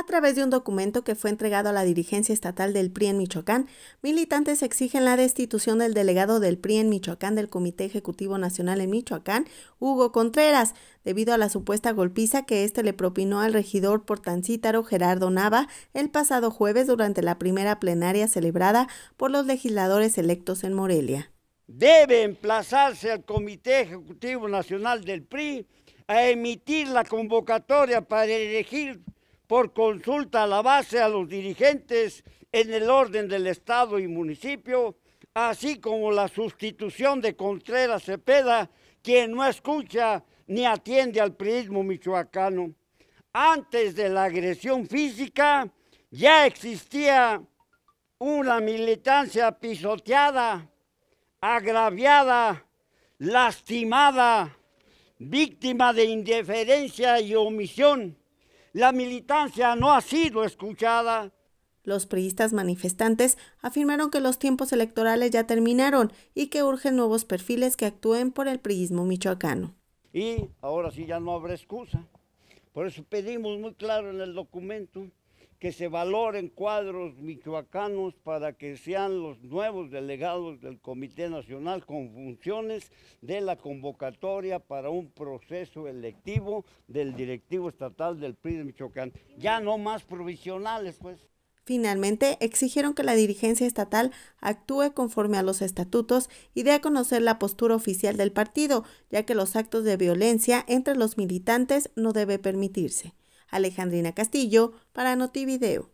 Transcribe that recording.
A través de un documento que fue entregado a la dirigencia estatal del PRI en Michoacán, militantes exigen la destitución del delegado del PRI en Michoacán del Comité Ejecutivo Nacional en Michoacán, Hugo Contreras, debido a la supuesta golpiza que éste le propinó al regidor portancítaro Gerardo Nava el pasado jueves durante la primera plenaria celebrada por los legisladores electos en Morelia. Debe emplazarse al Comité Ejecutivo Nacional del PRI a emitir la convocatoria para elegir por consulta a la base a los dirigentes en el orden del Estado y municipio, así como la sustitución de Contreras Cepeda, quien no escucha ni atiende al priismo michoacano. Antes de la agresión física ya existía una militancia pisoteada, agraviada, lastimada, víctima de indiferencia y omisión la militancia no ha sido escuchada. Los priistas manifestantes afirmaron que los tiempos electorales ya terminaron y que urgen nuevos perfiles que actúen por el priismo michoacano. Y ahora sí ya no habrá excusa. Por eso pedimos muy claro en el documento que se valoren cuadros michoacanos para que sean los nuevos delegados del Comité Nacional con funciones de la convocatoria para un proceso electivo del directivo estatal del PRI de Michoacán. Ya no más provisionales, pues. Finalmente, exigieron que la dirigencia estatal actúe conforme a los estatutos y dé a conocer la postura oficial del partido, ya que los actos de violencia entre los militantes no debe permitirse. Alejandrina Castillo para Notivideo.